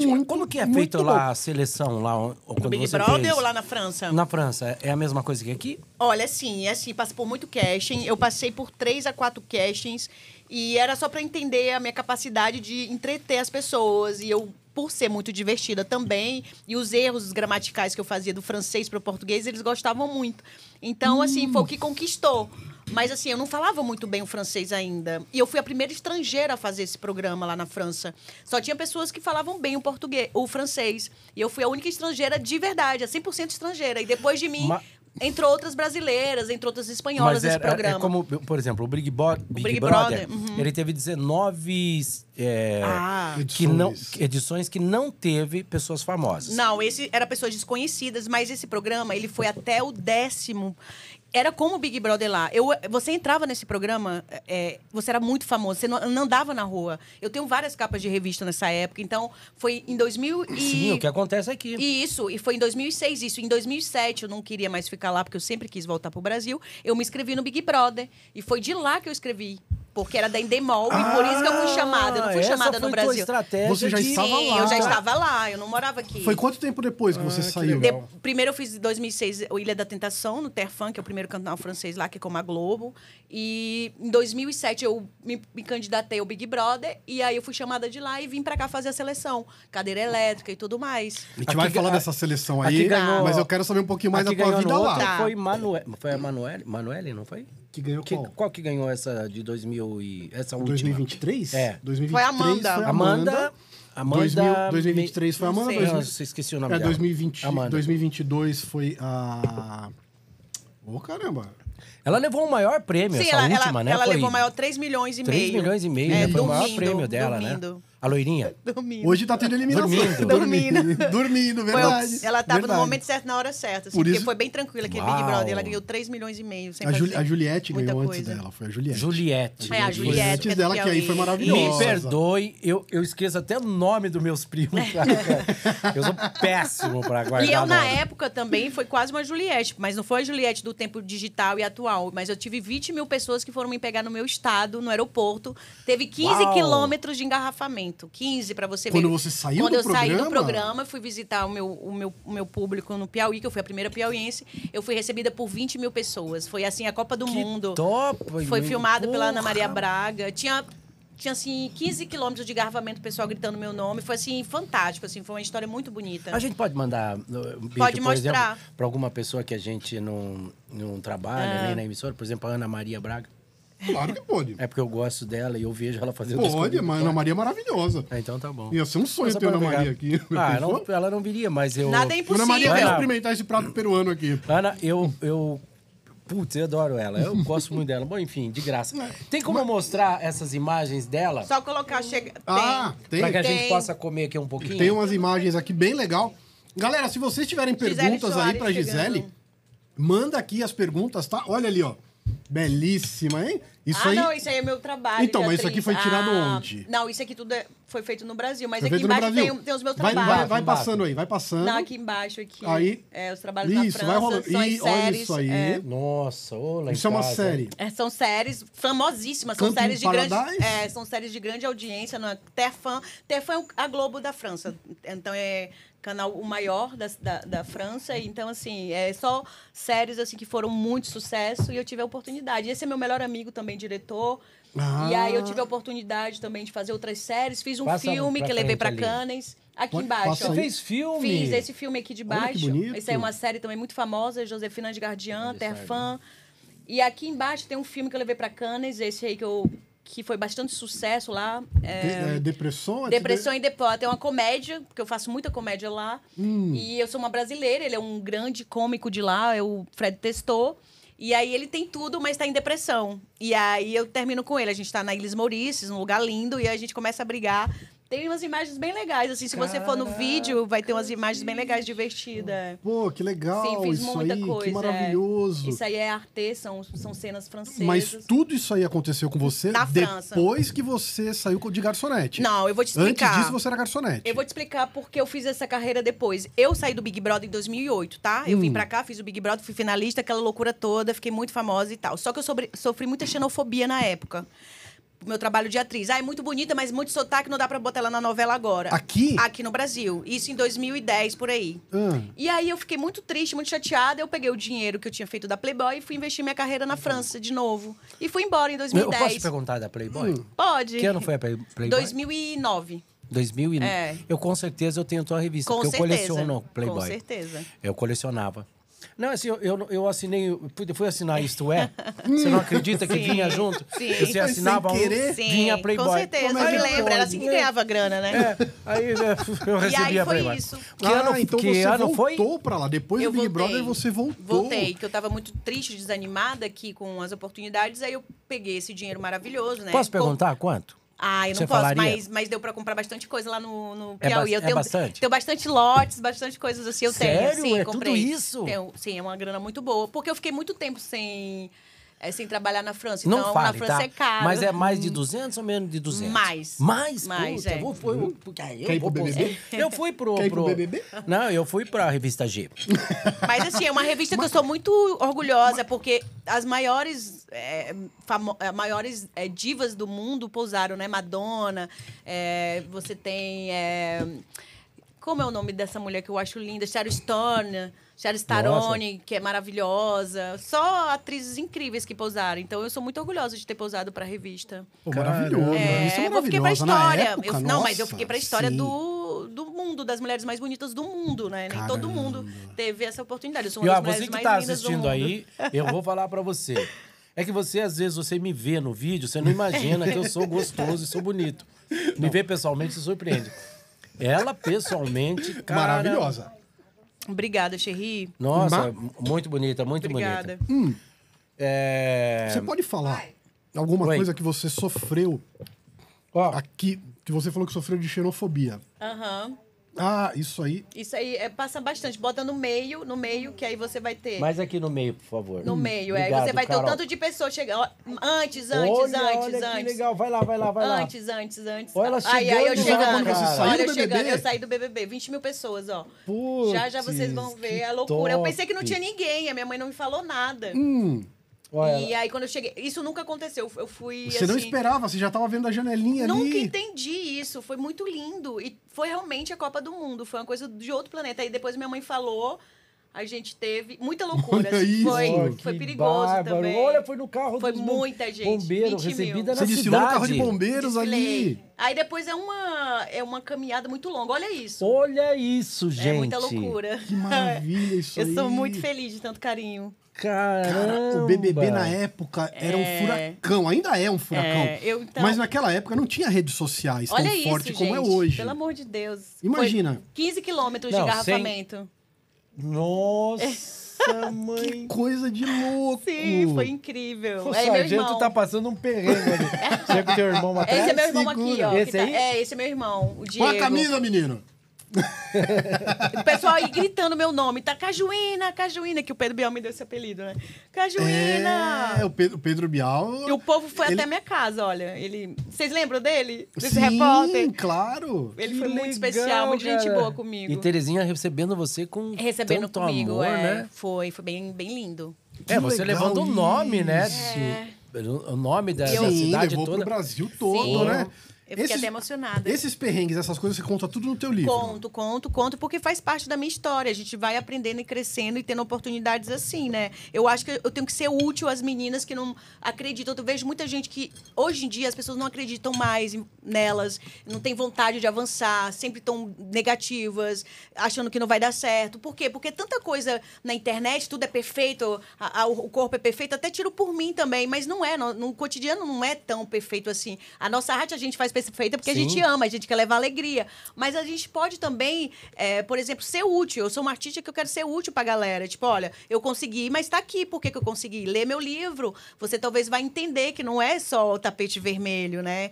gente, muito, como que é feito lá a seleção lá? o quando Big você Brother fez? ou lá na França? Na França, é a mesma coisa que aqui? Olha, sim, é assim, passa por muito casting. Eu passei por três a quatro castings e era só para entender a minha capacidade de entreter as pessoas e eu por ser muito divertida também, e os erros gramaticais que eu fazia do francês para o português, eles gostavam muito. Então, hum. assim, foi o hum. que conquistou. Mas assim, eu não falava muito bem o francês ainda. E eu fui a primeira estrangeira a fazer esse programa lá na França. Só tinha pessoas que falavam bem o português, o francês. E eu fui a única estrangeira de verdade, a 100% estrangeira. E depois de mim, Ma outras brasileiras, entre outras espanholas, Mas era, esse é programa. É como, por exemplo, o Big, Bo Big, o Big Brother, Brother uhum. ele teve 19 é, ah, que edições. Não, edições que não teve pessoas famosas. Não, esse era pessoas desconhecidas, mas esse programa ele foi até o décimo era como o Big Brother lá. Eu, você entrava nesse programa, é, é você era muito famoso, você não, não, andava na rua. Eu tenho várias capas de revista nessa época, então foi em 2000 e... Sim, o que acontece aqui. E isso, e foi em 2006 isso. Em 2007 eu não queria mais ficar lá, porque eu sempre quis voltar pro Brasil. Eu me inscrevi no Big Brother, e foi de lá que eu escrevi porque era da Endemol ah, e por isso que eu fui ah, chamada. Eu não fui chamada no Brasil. Você já de... estava Sim, lá. eu já estava lá, eu não morava aqui. Foi quanto tempo depois que ah, você que saiu? De... Primeiro eu fiz em 2006 o Ilha da Tentação, no Terfan, que é o primeiro canal francês lá, que é como a Globo. E em 2007 eu me, me candidatei ao Big Brother e aí eu fui chamada de lá e vim para cá fazer a seleção. Cadeira elétrica e tudo mais. A gente aqui vai falar dessa seleção aí, ganhou... mas eu quero saber um pouquinho mais da tua vida lá. Foi, Manu... foi a Manuele, Manuele, não foi? Que ganhou que, qual? Qual que ganhou essa de 2000 e essa última? 2023? É. 2023 foi Amanda. Foi Amanda. Amanda. Amanda 2000, 2023 foi foi Amanda. Sei, 2000, eu o nome é, dela. 2020, Amanda. 2022 foi a Ô oh, caramba. Ela levou o maior prêmio, Sim, essa ela, última, ela, né? Ela foi... levou o maior 3 milhões e 3 meio. 3 milhões e meio, é, né? Foi dormindo, o maior prêmio dela, né? dormindo. né? A loirinha? Dormindo. Hoje tá tendo eliminação. Dormindo. Dormindo. Dormindo, verdade. Foi, ela tava verdade. no momento certo, na hora certa. Assim, Por isso... foi bem tranquila aquele Big Brother. Ela ganhou 3 milhões e meio. A, Juli a Juliette ganhou coisa. antes dela. Foi a Juliette. Juliette. É, a Juliette. Foi antes dela, que é aí foi maravilhosa. Me perdoe, eu, eu esqueço até o nome dos meus primos. eu sou péssimo pra guardar E eu, na época, também, foi quase uma Juliette. Mas não foi a Juliette do tempo digital e atual. Mas eu tive 20 mil pessoas que foram me pegar no meu estado, no aeroporto. Teve 15 quilômetros de engarrafamento. 15, para você Quando ver. Quando você saiu Quando do programa? eu saí do programa, fui visitar o meu, o, meu, o meu público no Piauí, que eu fui a primeira piauiense, eu fui recebida por 20 mil pessoas. Foi assim, a Copa do que Mundo. top! Foi filmado porra. pela Ana Maria Braga. Tinha tinha assim 15 quilômetros de garrafamento pessoal gritando meu nome. Foi assim fantástico, assim, foi uma história muito bonita. A gente pode mandar um uh, bicho, pode mostrar para alguma pessoa que a gente não, não trabalha é. ah. nem na emissora, por exemplo, a Ana Maria Braga. Claro que pode. É porque eu gosto dela e eu vejo ela fazendo isso. Pode, mas a Ana tá? Maria é maravilhosa. Ah, então tá bom. Ia ser um sonho ter a Ana Maria aqui. Ah, não, ela não viria, mas eu. Nada é impossível. Ana Maria quer experimentar esse prato peruano aqui. Ana, eu. eu... Putz, eu adoro ela. Eu gosto muito dela. Bom, enfim, de graça. É. Tem como mas... mostrar essas imagens dela? Só colocar. Chega... Ah, tem. Ah, tem. Pra que a tem. gente possa comer aqui um pouquinho. Tem umas imagens aqui bem legal. Galera, se vocês tiverem perguntas aí pra Gisele, manda aqui as perguntas, tá? Olha ali, ó. Belíssima, hein? Isso ah, aí... não, isso aí é meu trabalho. Então, mas isso aqui foi tirado ah, onde? Não, isso aqui tudo é, foi feito no Brasil, mas aqui embaixo tem, tem, os meus vai, trabalhos. Vai, vai, passando aí, vai passando. Não, aqui embaixo, aqui. Aí, é, os trabalhos isso, da França, vai rolando. são e, olha séries, isso aí. É. Nossa, olha Isso é uma série. É, são séries famosíssimas, são Canto séries de grande... É, são séries de grande audiência, na Terfan. Terfan é, é a Globo da França, então é canal o maior da, da, da, França. Então, assim, é só séries assim que foram muito sucesso e eu tive a oportunidade. Esse é meu melhor amigo também também diretor. Ah. E aí eu tive a ah. oportunidade também de fazer outras séries. Fiz um Passa filme que levei para Cannes. Aqui Pode, embaixo. Você fez filme? Fiz esse filme aqui de baixo. Essa é uma série também muito famosa, Josefina de Guardiã, fã né? E aqui embaixo tem um filme que eu levei para Cannes, esse aí que eu que foi bastante sucesso lá. É, é depressão? É depressão e depois É uma comédia, porque eu faço muita comédia lá. Hum. E eu sou uma brasileira, ele é um grande cômico de lá, é o Fred Testor. E aí ele tem tudo, mas tá em depressão. E aí eu termino com ele. A gente tá na Ilhas Maurícias um lugar lindo, e a gente começa a brigar tem umas imagens bem legais, assim. Se Caraca. você for no vídeo, vai ter umas imagens bem legais, divertidas. Pô, que legal. Sim, fiz isso muita aí, coisa. Que é. maravilhoso. É. Isso aí é arte, são, são cenas francesas. Mas tudo isso aí aconteceu com você Na França. depois que você saiu de garçonete. Não, eu vou te explicar. Antes disso, você era garçonete. Eu vou te explicar porque eu fiz essa carreira depois. Eu saí do Big Brother em 2008, tá? Eu hum. vim pra cá, fiz o Big Brother, fui finalista, aquela loucura toda, fiquei muito famosa e tal. Só que eu sobre, sofri muita xenofobia na época meu trabalho de atriz. Ah, é muito bonita, mas muito sotaque, não dá pra botar ela na novela agora. Aqui? Aqui no Brasil. Isso em 2010, por aí. Hum. E aí eu fiquei muito triste, muito chateada. Eu peguei o dinheiro que eu tinha feito da Playboy e fui investir minha carreira na França de novo. E fui embora em 2010. Eu posso te perguntar da Playboy? Hum. Pode. Que ano foi a Playboy? 2009. 2009. É. Eu com certeza eu tenho tua revista, com porque certeza. eu coleciono Playboy. Com certeza. Eu colecionava. Não, assim, eu, eu, eu assinei, eu fui assinar é. Isto É. Você não acredita que vinha junto? Sim. Você assinava um, vinha Playboy. Com certeza, Como é me lembro, Era assim que ganhava grana, né? É, aí né, eu recebia e aí foi Playboy. isso. Que ah, ano, então que você ano voltou foi? pra lá. Depois eu do Big voltei, Brother, você voltou. Voltei, que eu tava muito triste, desanimada aqui com as oportunidades. Aí eu peguei esse dinheiro maravilhoso, né? Posso perguntar com... quanto? Ah, eu não Você posso, mas, mas deu pra comprar bastante coisa lá no, no é Piauí. É, eu tenho, bastante? Tenho bastante lotes, bastante coisas assim. Eu Sério? tenho, sim, é comprei. Tudo isso? Tenho, sim, é uma grana muito boa. Porque eu fiquei muito tempo sem, é, sem trabalhar na França. Então, não fale, na França tá? é caro. Mas é mais de 200 ou menos de 200? Mais. Mais? Mais, Puta, é. Eu, fui, eu, eu, vou, BBB? eu fui pro... Quer pro BBB? Não, eu fui pra revista G. Mas assim, é uma revista mas, que eu sou muito orgulhosa, mas, porque as maiores, é, famo, é, maiores é, divas do mundo pousaram, né? Madonna, é, você tem. É, como é o nome dessa mulher que eu acho linda? Sharon Stone, Sharon Starone, que é maravilhosa. Só atrizes incríveis que pousaram. Então eu sou muito orgulhosa de ter pousado para a revista. Pô, maravilhoso. É, Isso é maravilhoso. Eu fiquei a história. Época, eu, não, mas eu fiquei a história sim. do mundo, das mulheres mais bonitas do mundo, né? Nem todo mundo teve essa oportunidade. Eu sou uma e, ó, você que está assistindo aí, eu vou falar para você. É que você, às vezes, você me vê no vídeo, você não imagina que eu sou gostoso e sou bonito. Me não. vê pessoalmente, se surpreende. Ela, pessoalmente, cara... Maravilhosa. Obrigada, Xerri. Nossa, Ma... muito bonita, muito Obrigada. bonita. Hum. É... Você pode falar alguma Oi. coisa que você sofreu oh. aqui, que você falou que sofreu de xenofobia. Aham. Uhum. Ah, isso aí. Isso aí é, passa bastante. Bota no meio, no meio, que aí você vai ter. Mais aqui no meio, por favor. No hum, meio, é. Aí você vai Carol. ter o tanto de pessoas chegando. Antes, antes, olha, antes, olha antes. Que legal, vai lá, vai lá, vai lá. Antes, antes, antes. Olha ela chegando. Aí, aí eu chegando. Olha, eu chegando. Eu saí do BBB, 20 mil pessoas, ó. já, já vocês vão ver a loucura. Top. Eu pensei que não tinha ninguém, a minha mãe não me falou nada. Hum. Olha. E aí, quando eu cheguei. Isso nunca aconteceu. Eu fui. Você assim, não esperava, você já tava vendo a janelinha nunca ali. Nunca entendi isso. Foi muito lindo. E foi realmente a Copa do Mundo. Foi uma coisa de outro planeta. Aí depois minha mãe falou. A gente teve muita loucura. Assim, foi, foi perigoso bárbaro. também. Olha, foi no carro Foi muita gente. bombeiros recebida mil. Você desfilou no carro de bombeiros Desfilei. ali. Aí depois é uma, é uma caminhada muito longa. Olha isso. Olha isso, gente. É muita loucura. Que maravilha isso Eu aí. sou muito feliz de tanto carinho. Caramba. Cara, o BBB na época era um é. furacão, ainda é um furacão. É, eu, então... Mas naquela época não tinha redes sociais Olha tão isso, forte gente, como é hoje. Pelo amor de Deus. Imagina. Foi 15 quilômetros de engarrafamento. Sem... Nossa, mãe! Que coisa de louco! Sim, foi incrível. O é sargento tá passando um perrengue ali. Chega o teu irmão atrás. Esse é meu irmão segura. aqui, ó. Esse tá- aí? Tá, é, esse é meu irmão, Com a camisa, menino? o pessoal aí gritando meu nome, tá Cajuína, Cajuína, que o Pedro Bial me deu esse apelido, né? Cajuína! É, o Pedro, Pedro Bial. E o povo foi ele... até minha casa, olha. Ele, vocês lembram dele? Desse Sim, repórter? claro! Ele que foi legal, muito especial, muito gente boa comigo. E Terezinha recebendo você com recebendo tanto comigo, amor, é, né? Foi, foi bem, bem lindo. É, que é, você levando o nome, né? É. O nome da, Sim, da cidade levou toda. Pro Brasil todo, Sim. né? Eu fiquei esses, até emocionada. Esses perrengues, essas coisas, você conta tudo no teu livro? Né? Conto, conto, conto, porque faz parte da minha história. A gente vai aprendendo e crescendo e tendo oportunidades assim, né? Eu acho que eu tenho que ser útil às meninas que não acreditam. Eu vejo muita gente que, hoje em dia, as pessoas não acreditam mais nelas, não tem vontade de avançar, sempre estão negativas, achando que não vai dar certo. Por quê? Porque tanta coisa na internet, tudo é perfeito, a, a, o corpo é perfeito, até tiro por mim também, mas não é. No, no cotidiano não é tão perfeito assim. A nossa arte a gente faz feita é porque Sim. a gente ama, a gente quer levar alegria. Mas a gente pode também, é, por exemplo, ser útil. Eu sou uma artista que eu quero ser útil pra galera. Tipo, olha, eu consegui, mas tá aqui. Por que, que eu consegui? ler meu livro. Você talvez vai entender que não é só o tapete vermelho, né?